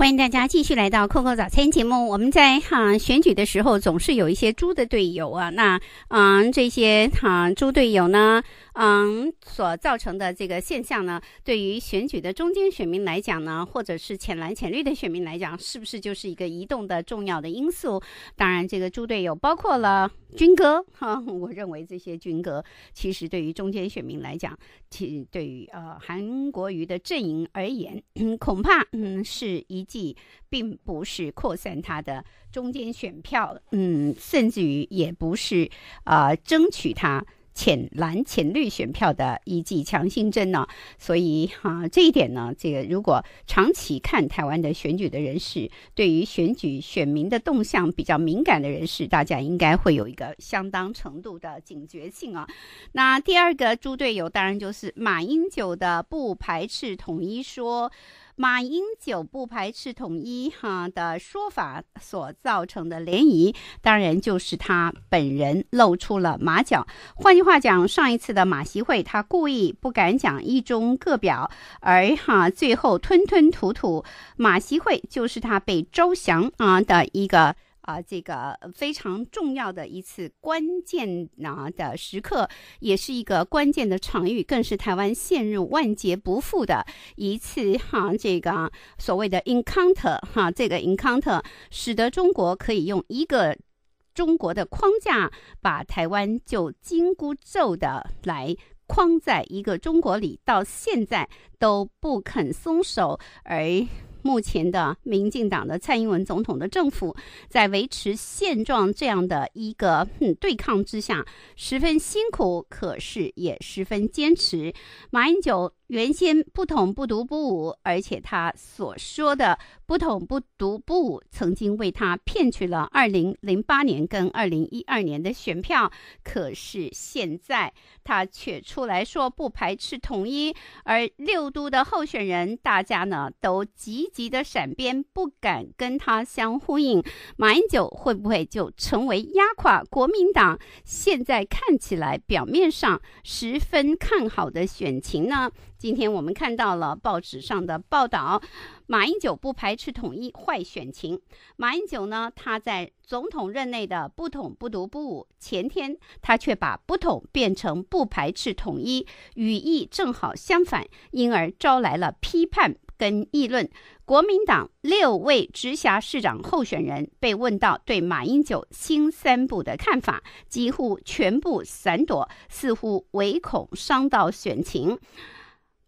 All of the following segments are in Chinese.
欢迎大家继续来到 Coco 早餐节目。我们在哈选举的时候，总是有一些猪的队友啊。那嗯，这些哈猪队友呢，嗯，所造成的这个现象呢，对于选举的中间选民来讲呢，或者是浅蓝浅绿的选民来讲，是不是就是一个移动的重要的因素？当然，这个猪队友包括了军哥哈。我认为这些军哥其实对于中间选民来讲，其对于呃韩国瑜的阵营而言，嗯、恐怕嗯是一。即并不是扩散他的中间选票，嗯，甚至于也不是啊争取他浅蓝浅绿选票的一剂强心针呢。所以哈，这一点呢，这个如果长期看台湾的选举的人士，对于选举选民的动向比较敏感的人士，大家应该会有一个相当程度的警觉性啊。那第二个猪队友，当然就是马英九的不排斥统一说。马英九不排斥统一哈的说法所造成的涟漪，当然就是他本人露出了马脚。换句话讲，上一次的马习会，他故意不敢讲一中各表，而哈最后吞吞吐吐，马习会就是他被招降啊的一个。啊，这个非常重要的一次关键呐的时刻，也是一个关键的场域，更是台湾陷入万劫不复的一次哈。这个所谓的 encounter 哈，这个 encounter 使得中国可以用一个中国的框架把台湾就金箍咒的来框在一个中国里，到现在都不肯松手而。目前的民进党的蔡英文总统的政府，在维持现状这样的一个对抗之下，十分辛苦，可是也十分坚持。马英九。原先不统不独不武，而且他所说的不统不独不武，曾经为他骗取了二零零八年跟二零一二年的选票。可是现在他却出来说不排斥统一，而六都的候选人大家呢都积极的闪边，不敢跟他相呼应。马英九会不会就成为压垮国民党？现在看起来表面上十分看好的选情呢？今天我们看到了报纸上的报道，马英九不排斥统一坏选情。马英九呢，他在总统任内的不统不独不武，前天他却把不统变成不排斥统一，语义正好相反，因而招来了批判跟议论。国民党六位直辖市长候选人被问到对马英九新三部的看法，几乎全部闪躲，似乎唯恐伤到选情。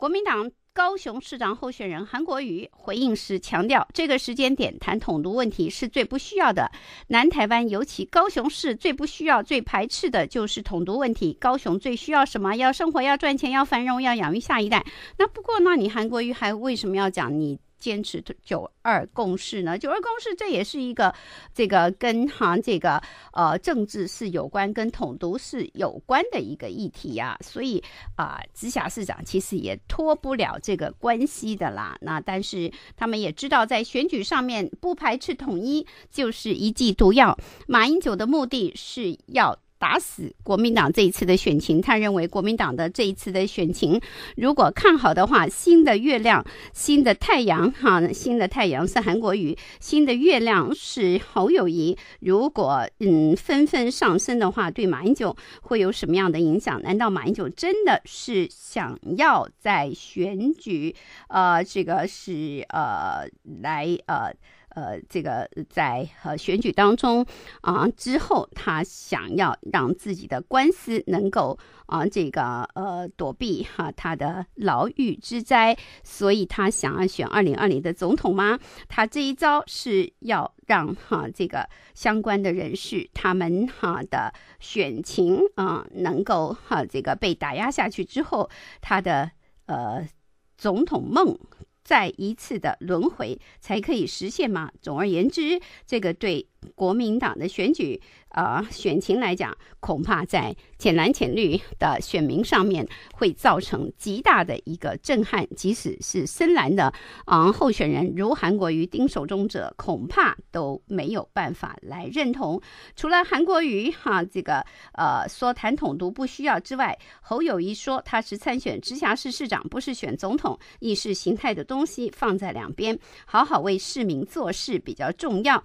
国民党高雄市长候选人韩国瑜回应时强调，这个时间点谈统独问题是最不需要的。南台湾尤其高雄市最不需要、最排斥的就是统独问题。高雄最需要什么？要生活、要赚钱、要繁荣、要养育下一代。那不过，那你韩国瑜还为什么要讲你？坚持九二共识呢？九二共识这也是一个这个跟哈这个呃政治是有关、跟统独是有关的一个议题啊。所以啊，直辖市长其实也脱不了这个关系的啦。那但是他们也知道，在选举上面不排斥统一就是一剂毒药。马英九的目的是要。打死国民党这一次的选情，他认为国民党的这一次的选情，如果看好的话，新的月亮，新的太阳，哈，新的太阳是韩国瑜，新的月亮是侯友谊。如果嗯纷纷上升的话，对马英九会有什么样的影响？难道马英九真的是想要在选举，呃，这个是呃，来呃？呃，这个在呃选举当中啊之后，他想要让自己的官司能够啊这个呃躲避哈他的牢狱之灾，所以他想要选二零二零的总统吗？他这一招是要让哈这个相关的人士他们哈的选情啊能够哈这个被打压下去之后，他的呃总统梦。再一次的轮回才可以实现吗？总而言之，这个对国民党的选举。呃，选情来讲，恐怕在浅蓝、浅绿的选民上面会造成极大的一个震撼。即使是深蓝的啊候选人，如韩国瑜、丁守中者，恐怕都没有办法来认同。除了韩国瑜哈，这个呃说谈统独不需要之外，侯友谊说他是参选直辖市市长，不是选总统，意识形态的东西放在两边，好好为市民做事比较重要。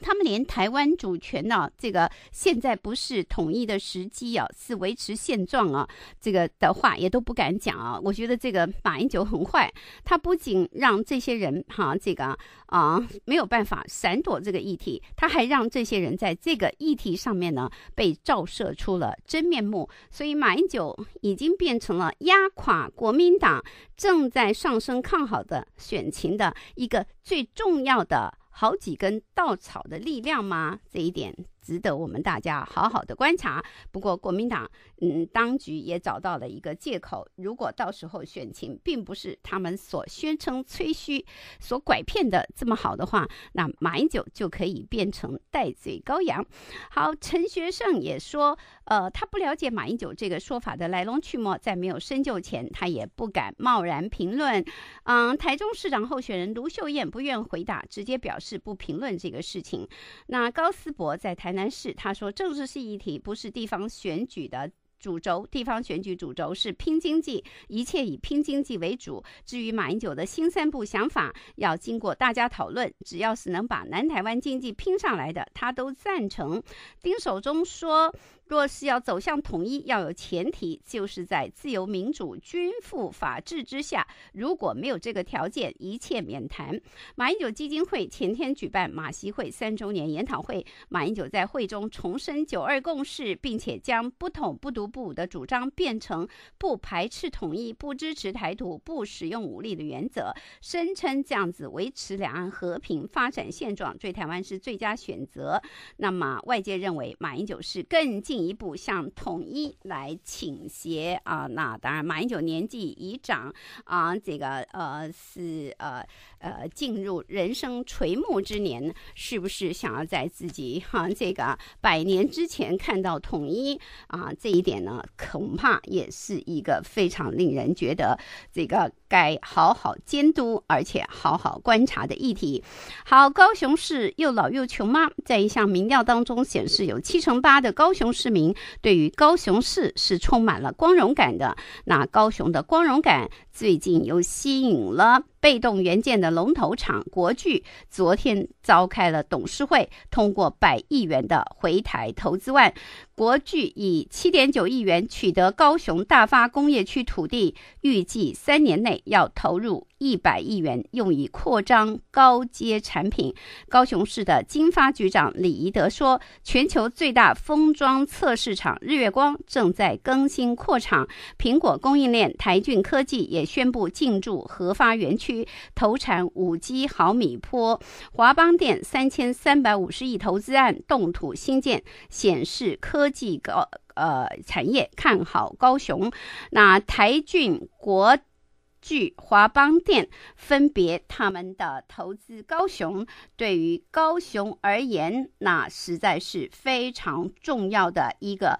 他们连台湾主权呢，这个现在不是统一的时机啊，是维持现状啊，这个的话也都不敢讲啊。我觉得这个马英九很坏，他不仅让这些人哈，这个啊没有办法闪躲这个议题，他还让这些人在这个议题上面呢被照射出了真面目。所以马英九已经变成了压垮国民党正在上升看好的选情的一个最重要的。好几根稻草的力量吗？这一点。值得我们大家好好的观察。不过国民党，嗯，当局也找到了一个借口：如果到时候选情并不是他们所宣称、吹嘘、所拐骗的这么好的话，那马英九就可以变成戴罪羔羊。好，陈学圣也说，呃，他不了解马英九这个说法的来龙去脉，在没有深究前，他也不敢贸然评论。嗯，台中市长候选人卢秀燕不愿回答，直接表示不评论这个事情。那高思博在台。台南市，他说，政治是议题，不是地方选举的。主轴地方选举主轴是拼经济，一切以拼经济为主。至于马英九的新三部想法，要经过大家讨论。只要是能把南台湾经济拼上来的，他都赞成。丁守中说，若是要走向统一，要有前提，就是在自由民主、均富法治之下。如果没有这个条件，一切免谈。马英九基金会前天举办马习会三周年研讨会，马英九在会中重申九二共识，并且将不统不独。部的主张变成不排斥统一、不支持台独、不使用武力的原则，声称这样子维持两岸和平发展现状，对台湾是最佳选择。那么外界认为马英九是更进一步向统一来倾斜啊。那当然，马英九年纪已长啊，这个呃是呃呃进入人生垂暮之年，是不是想要在自己哈这个百年之前看到统一啊？这一点。那恐怕也是一个非常令人觉得这个该好好监督，而且好好观察的议题。好，高雄市又老又穷吗？在一项民调当中显示，有七成八的高雄市民对于高雄市是充满了光荣感的。那高雄的光荣感。最近又吸引了被动元件的龙头厂国巨，昨天召开了董事会，通过百亿元的回台投资案。国巨以七点九亿元取得高雄大发工业区土地，预计三年内要投入。一百亿元用以扩张高阶产品。高雄市的金发局长李仪德说，全球最大封装测试厂日月光正在更新扩厂。苹果供应链台俊科技也宣布进驻核发园区，投产五 G 毫米波。华邦电三千三百五十亿投资案动土兴建显示科技高呃产业看好高雄。那台俊国。据华邦店分别他们的投资高雄，对于高雄而言，那实在是非常重要的一个。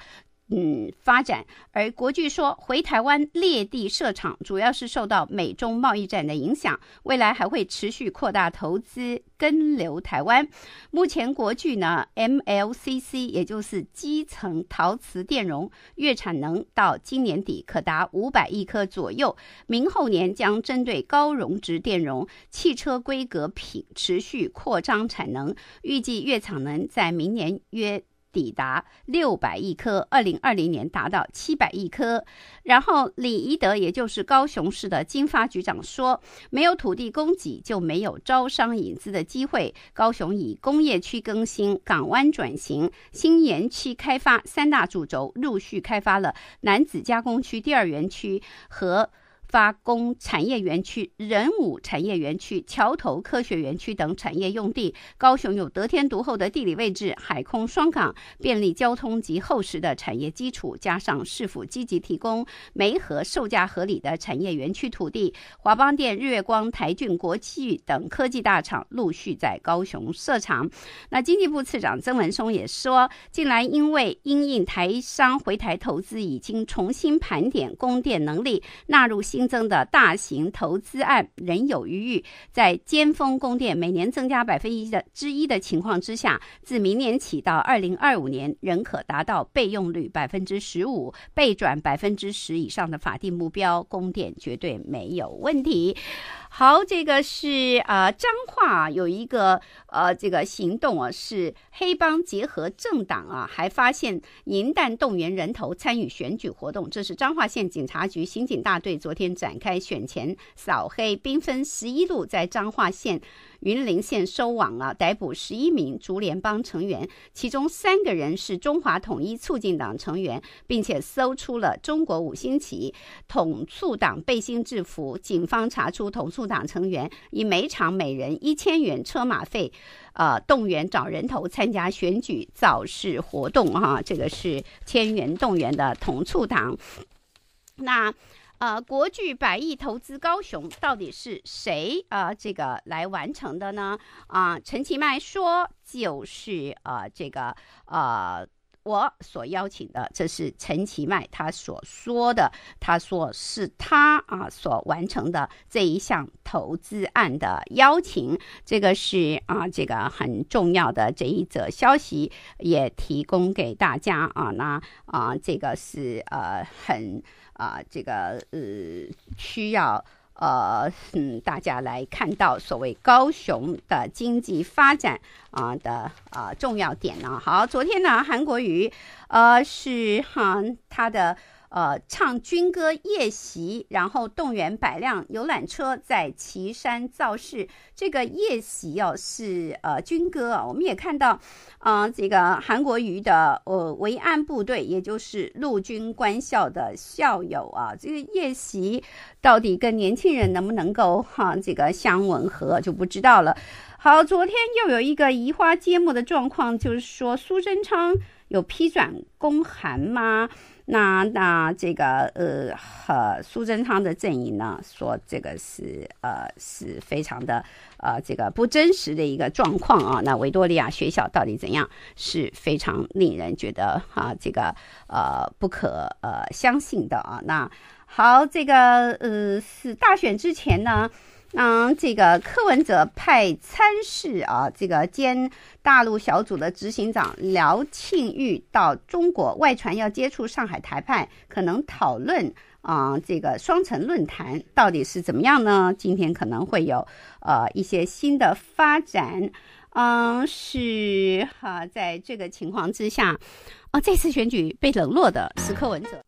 嗯，发展而国巨说回台湾列地设厂，主要是受到美中贸易战的影响，未来还会持续扩大投资，跟留台湾。目前国巨呢，MLCC 也就是基层陶瓷电容月产能到今年底可达五百亿颗左右，明后年将针对高容值电容、汽车规格品持续扩张产能，预计月产能在明年约。抵达六百亿颗，二零二零年达到七百亿颗。然后李一德，也就是高雄市的金发局长说，没有土地供给就没有招商引资的机会。高雄以工业区更新、港湾转型、新园区开发三大主轴，陆续开发了南子加工区第二园区和。发工产业园区、人武产业园区、桥头科学园区等产业用地，高雄有得天独厚的地理位置，海空双港便利交通及厚实的产业基础，加上市府积极提供煤和售价合理的产业园区土地，华邦电、日月光、台郡国际等科技大厂陆续在高雄设厂。那经济部次长曾文松也说，近来因为因应台商回台投资，已经重新盘点供电能力，纳入新。新增的大型投资案仍有余裕，在尖峰供电每年增加百分之一的之一的情况之下，自明年起到二零二五年仍可达到备用率百分之十五、备转百分之十以上的法定目标，供电绝对没有问题。好，这个是啊，彰化有一个呃这个行动啊，是黑帮结合政党啊，还发现淫弹动员人头参与选举活动，这是彰化县警察局刑警大队昨天。展开选前扫黑，兵分十一路，在彰化县、云林县收网了，逮捕十一名竹联帮成员，其中三个人是中华统一促进党成员，并且搜出了中国五星旗统促党背心制服。警方查出统促党成员以每场每人一千元车马费，呃，动员找人头参加选举造势活动啊，这个是千元动员的统促党。那。呃，国巨百亿投资高雄，到底是谁啊？这个来完成的呢？啊，陈其迈说，就是呃，这个呃。我所邀请的，这是陈其迈他所说的，他说是他啊所完成的这一项投资案的邀请，这个是啊这个很重要的这一则消息也提供给大家啊，那啊这个是呃很啊这个呃需要。呃，嗯，大家来看到所谓高雄的经济发展啊的啊重要点呢。好，昨天呢，韩国瑜，呃，是喊他的。呃，唱军歌夜袭，然后动员百辆游览车在岐山造势。这个夜袭哦是呃军歌啊，我们也看到，啊这个韩国瑜的呃维安部队，也就是陆军官校的校友啊，这个夜袭到底跟年轻人能不能够哈这个相吻合就不知道了。好，昨天又有一个移花接木的状况，就是说苏贞昌。有批转公函吗？那那这个呃和苏贞昌的阵营呢，说这个是呃是非常的呃这个不真实的一个状况啊。那维多利亚学校到底怎样，是非常令人觉得啊这个呃不可呃相信的啊。那好，这个呃是大选之前呢。嗯，这个柯文哲派参事啊，这个兼大陆小组的执行长廖庆玉到中国外传，要接触上海台派，可能讨论啊，这个双城论坛到底是怎么样呢？今天可能会有呃一些新的发展。嗯，是哈，在这个情况之下，啊，这次选举被冷落的是柯文哲。